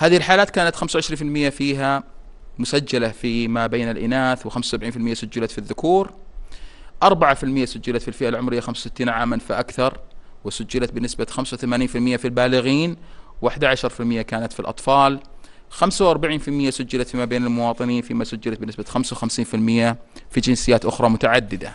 هذه الحالات كانت 25% فيها مسجلة في ما بين الإناث و75% سجلت في الذكور 4% سجلت في الفئة العمرية 65 عاما فأكثر وسجلت بنسبة 85% في البالغين و11% كانت في الأطفال 45% سجلت فيما بين المواطنين فيما سجلت بنسبة 55% في جنسيات أخرى متعددة